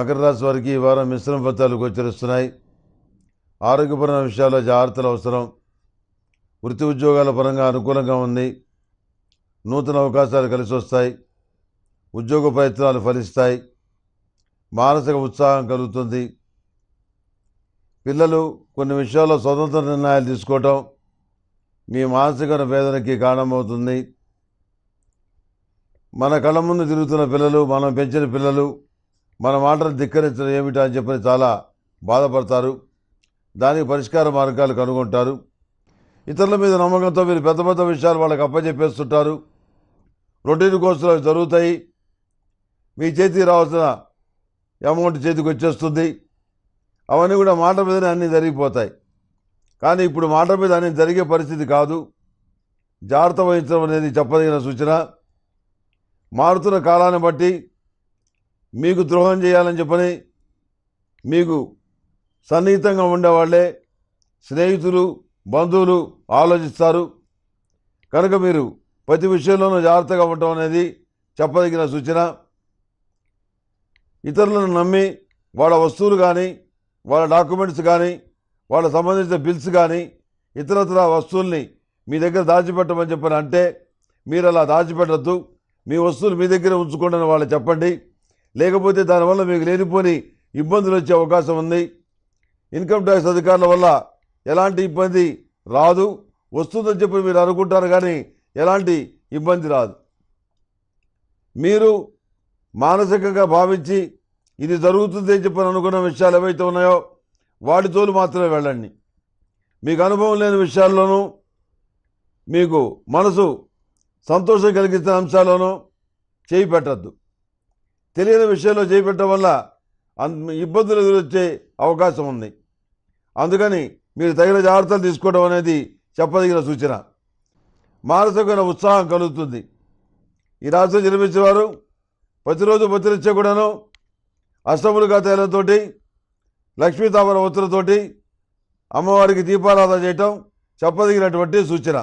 మకర రాశి వారికి ఈ వారం మిశ్రమ ఫలితాలు గోచరిస్తున్నాయి ఆరోగ్యపరమైన విషయాల్లో జాగ్రత్తలు అవసరం వృత్తి ఉద్యోగాల పరంగా అనుకూలంగా ఉంది నూతన అవకాశాలు కలిసి వస్తాయి ఉద్యోగ ప్రయత్నాలు ఫలిస్తాయి మానసిక ఉత్సాహం కలుగుతుంది పిల్లలు కొన్ని విషయాల్లో స్వతంత్ర నిర్ణయాలు తీసుకోవటం మీ మానసిక వేదనకి కారణమవుతుంది మన కళ్ళ ముందు తిరుగుతున్న పిల్లలు మనం పెంచిన పిల్లలు మన మాటలు ధిక్కరించడం ఏమిటా అని చెప్పని చాలా బాధపడతారు దానికి పరిష్కార మార్గాలు కనుగొంటారు ఇతరుల మీద నమ్మకంతో మీరు పెద్ద పెద్ద విషయాలు వాళ్ళకి అప్పచెప్పేస్తుంటారు రొటీన్ కోర్సులు అవి జరుగుతాయి మీ చేతికి రావాల్సిన అమౌంట్ చేతికి వచ్చేస్తుంది అవన్నీ కూడా మాట మీదనే అన్నీ జరిగిపోతాయి కానీ ఇప్పుడు మాట మీద అన్నీ జరిగే పరిస్థితి కాదు జాగ్రత్త వహించడం అనేది చెప్పదగిన సూచన మారుతున్న కాలాన్ని బట్టి మీకు ద్రోహం చేయాలని చెప్పని మీకు సన్నిహితంగా ఉండేవాళ్ళే స్నేహితులు బంధువులు ఆలోచిస్తారు కనుక మీరు ప్రతి విషయంలోనూ జాగ్రత్తగా ఉండటం అనేది చెప్పదగిన సూచన ఇతరులను నమ్మి వాళ్ళ వస్తువులు కానీ వాళ్ళ డాక్యుమెంట్స్ కానీ వాళ్ళ సంబంధించిన బిల్స్ కానీ ఇతరత్ర వస్తువుల్ని మీ దగ్గర దాచిపెట్టమని చెప్పని అంటే మీరు అలా దాచిపెట్టద్దు మీ వస్తువులు మీ దగ్గర ఉంచుకోండి అని వాళ్ళు చెప్పండి లేకపోతే దానివల్ల మీకు లేనిపోని ఇబ్బందులు వచ్చే అవకాశం ఉంది ఇన్కమ్ ట్యాక్స్ అధికారుల వల్ల ఎలాంటి ఇబ్బంది రాదు వస్తుందని చెప్పి మీరు అనుకుంటారు కానీ ఎలాంటి ఇబ్బంది రాదు మీరు మానసికంగా భావించి ఇది జరుగుతుంది అని చెప్పని అనుకున్న విషయాలు ఏవైతే ఉన్నాయో వాటితోలు మాత్రమే వెళ్ళండి మీకు అనుభవం లేని విషయాల్లోనూ మీకు మనసు సంతోషం కలిగించిన అంశాల్లోనూ చేయి పెట్టద్దు తెలియని విషయంలో చేపెట్టడం వల్ల ఇబ్బందులు ఎదురొచ్చే అవకాశం ఉంది అందుకని మీరు తగిన జాగ్రత్తలు తీసుకోవడం అనేది చెప్పదగిన సూచన మానసికమైన ఉత్సాహం కలుగుతుంది ఈ రాష్ట్రం జన్మించేవారు ప్రతిరోజు ఒత్తిరిచ్చే కూడాను అష్టములు తేలతో లక్ష్మీ తామర ఒత్తులతోటి అమ్మవారికి దీపారాధన చేయటం చెప్పదగినటువంటి సూచన